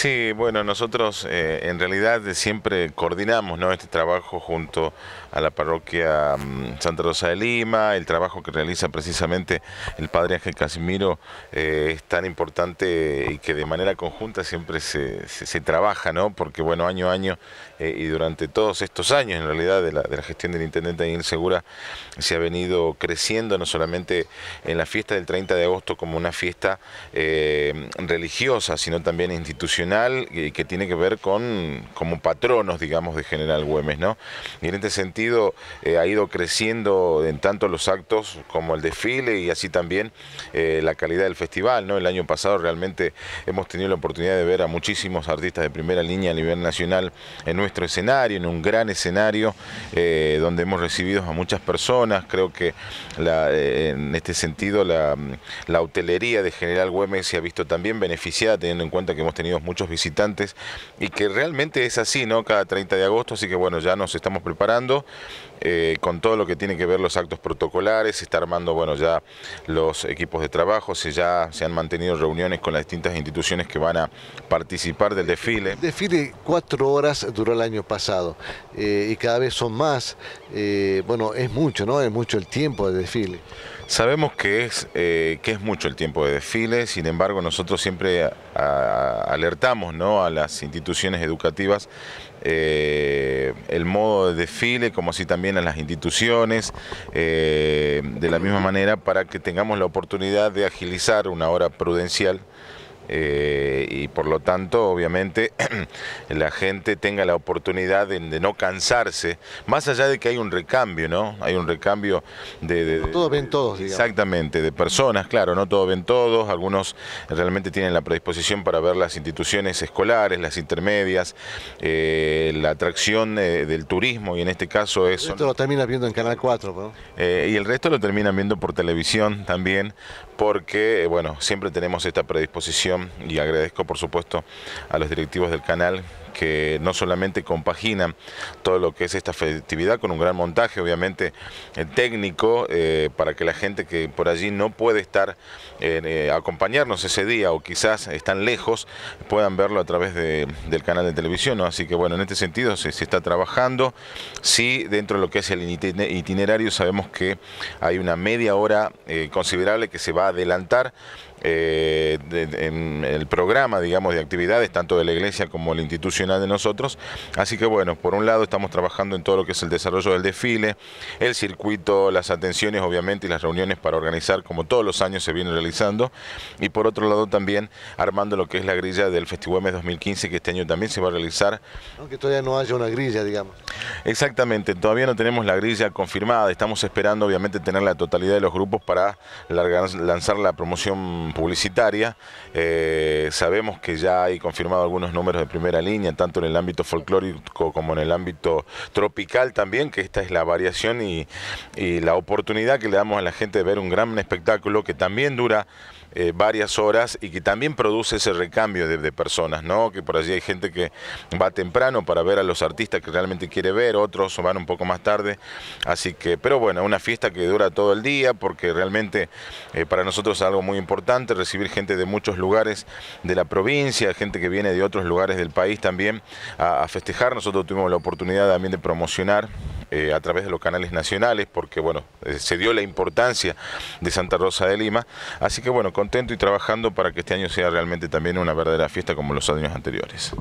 Sí, bueno, nosotros eh, en realidad eh, siempre coordinamos ¿no? este trabajo junto a la parroquia mm, Santa Rosa de Lima, el trabajo que realiza precisamente el padre Ángel Casimiro eh, es tan importante y que de manera conjunta siempre se, trabaja, ¿no? porque bueno, año a año y durante todos estos años en realidad de la, gestión del intendente Daniel Segura se ha venido creciendo no solamente en la fiesta del 30 de agosto como una fiesta religiosa, sino también institucional ...y eh, que, tiene que ver con como patronos, digamos, de General Güemes, ¿no? Y en este sentido eh, ha ido creciendo en tanto los actos como el desfile y así también eh, la calidad del festival, ¿no? El año pasado realmente hemos tenido la oportunidad de ver a muchísimos artistas de primera línea a nivel nacional en nuestro escenario, en un gran escenario donde hemos recibido a muchas personas. Creo que en este sentido la, la hotelería de General Güemes se ha visto también beneficiada teniendo en cuenta que hemos tenido muchos visitantes y que realmente es así, ¿no? Cada 30 de agosto, así que bueno, ya nos estamos preparando eh, con todo lo que tiene que ver los actos protocolares, se está armando, bueno, ya los equipos de trabajo, se ya se han mantenido reuniones con las distintas instituciones que van a participar del desfile. El desfile cuatro horas duró el año pasado eh, y cada vez son más, eh, bueno, es mucho, ¿no? Es mucho el tiempo de desfile. Sabemos que es, que es mucho el tiempo de desfile, sin embargo nosotros siempre alertamos a las instituciones educativas eh, el modo de desfile, como así también a las instituciones, eh, de la misma manera para que tengamos la oportunidad de agilizar una hora prudencial eh, y por lo tanto, obviamente, la gente tenga la oportunidad de, no cansarse, más allá de que hay un recambio, ¿no? Hay un recambio de... no todos ven todos, digamos. Exactamente, de personas, claro, no todos ven todos, algunos realmente tienen la predisposición para ver las instituciones escolares, las intermedias, eh, la atracción del turismo, y en este caso eso Esto lo termina viendo en Canal 4, eh, y el resto lo terminan viendo por televisión también, porque, bueno, siempre tenemos esta predisposición y agradezco por supuesto a los directivos del canal que no solamente compaginan todo lo que es esta festividad con un gran montaje, obviamente eh, técnico, eh, para que la gente que por allí no puede estar, eh, acompañarnos ese día o quizás están lejos, puedan verlo a través del canal de televisión. Así que bueno, en este sentido se, está trabajando. Sí, dentro de lo que es el itinerario sabemos que hay una media hora considerable que se va a adelantar en el programa, digamos, de actividades, tanto de la iglesia como la institución de nosotros. Así que bueno, por un lado estamos trabajando en todo lo que es el desarrollo del desfile, el circuito, las atenciones obviamente y las reuniones para organizar como todos los años se viene realizando. Y por otro lado también armando lo que es la grilla del Festival Mes 2015 que este año también se va a realizar. Aunque todavía no haya una grilla, digamos. Exactamente, todavía no tenemos la grilla confirmada, estamos esperando obviamente tener la totalidad de los grupos para lanzar la promoción publicitaria. Eh, sabemos que ya hay confirmado algunos números de primera línea, tanto en el ámbito folclórico como en el ámbito tropical también, que esta es la variación y, la oportunidad que le damos a la gente de ver un gran espectáculo que también dura eh, varias horas y que también produce ese recambio de, personas, ¿no? Que por allí hay gente que va temprano para ver a los artistas que realmente quiere ver, otros van un poco más tarde. Así que, pero bueno, una fiesta que dura todo el día porque realmente eh, para nosotros es algo muy importante recibir gente de muchos lugares de la provincia, gente que viene de otros lugares del país también a, festejar. Nosotros tuvimos la oportunidad también de promocionar eh, a través de los canales nacionales, porque bueno, eh, se dio la importancia de Santa Rosa de Lima. Así que bueno, contento y trabajando para que este año sea realmente también una verdadera fiesta como los años anteriores.